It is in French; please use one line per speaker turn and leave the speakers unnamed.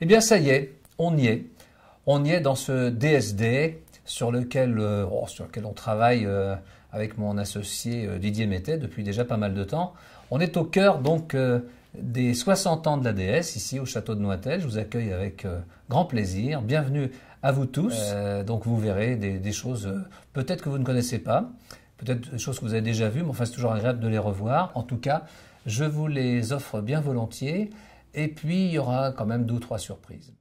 Eh bien ça y est, on y est. On y est dans ce DSD sur lequel, euh, oh, sur lequel on travaille euh, avec mon associé euh, Didier Mettet depuis déjà pas mal de temps. On est au cœur donc des 60 ans de la DS ici au château de Noitel. Je vous accueille avec grand plaisir. Bienvenue à vous tous. donc vous verrez des, des choses peut-être que vous ne connaissez pas, peut-être des choses que vous avez déjà vues, mais enfin c'est toujours agréable de les revoir. En tout cas, je vous les offre bien volontiers. Et puis, il y aura quand
même deux ou trois surprises.